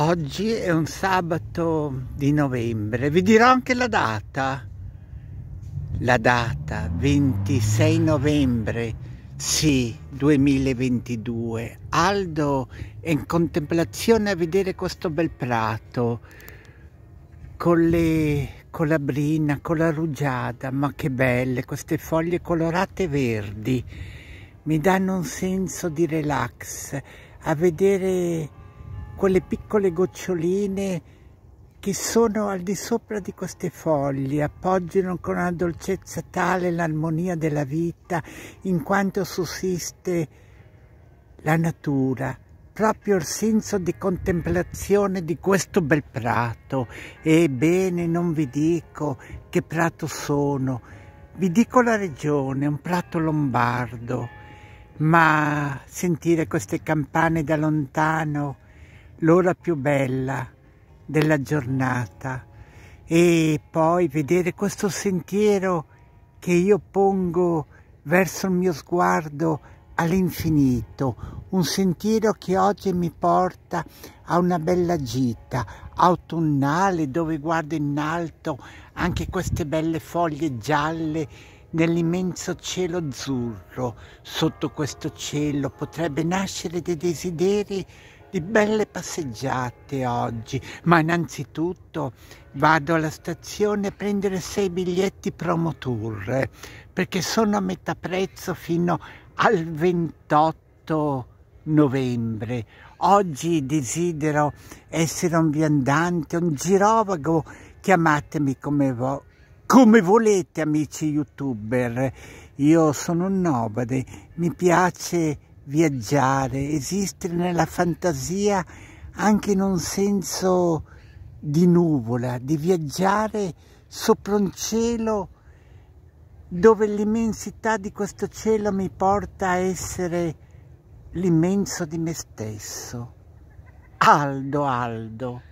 Oggi è un sabato di novembre, vi dirò anche la data. La data 26 novembre, sì, 2022. Aldo è in contemplazione a vedere questo bel prato con le brina, con la rugiada, ma che belle queste foglie colorate verdi. Mi danno un senso di relax a vedere quelle piccole goccioline che sono al di sopra di queste foglie, appoggiano con una dolcezza tale l'armonia della vita in quanto sussiste la natura, proprio il senso di contemplazione di questo bel prato. Ebbene, non vi dico che prato sono, vi dico la regione, un prato lombardo, ma sentire queste campane da lontano l'ora più bella della giornata e poi vedere questo sentiero che io pongo verso il mio sguardo all'infinito, un sentiero che oggi mi porta a una bella gita autunnale dove guardo in alto anche queste belle foglie gialle nell'immenso cielo azzurro. Sotto questo cielo potrebbe nascere dei desideri di belle passeggiate oggi, ma innanzitutto vado alla stazione a prendere sei biglietti promotour perché sono a metà prezzo fino al 28 novembre. Oggi desidero essere un viandante, un girovago, chiamatemi come, vo come volete amici youtuber. Io sono un nobade, mi piace viaggiare, esistere nella fantasia anche in un senso di nuvola, di viaggiare sopra un cielo dove l'immensità di questo cielo mi porta a essere l'immenso di me stesso. Aldo, Aldo.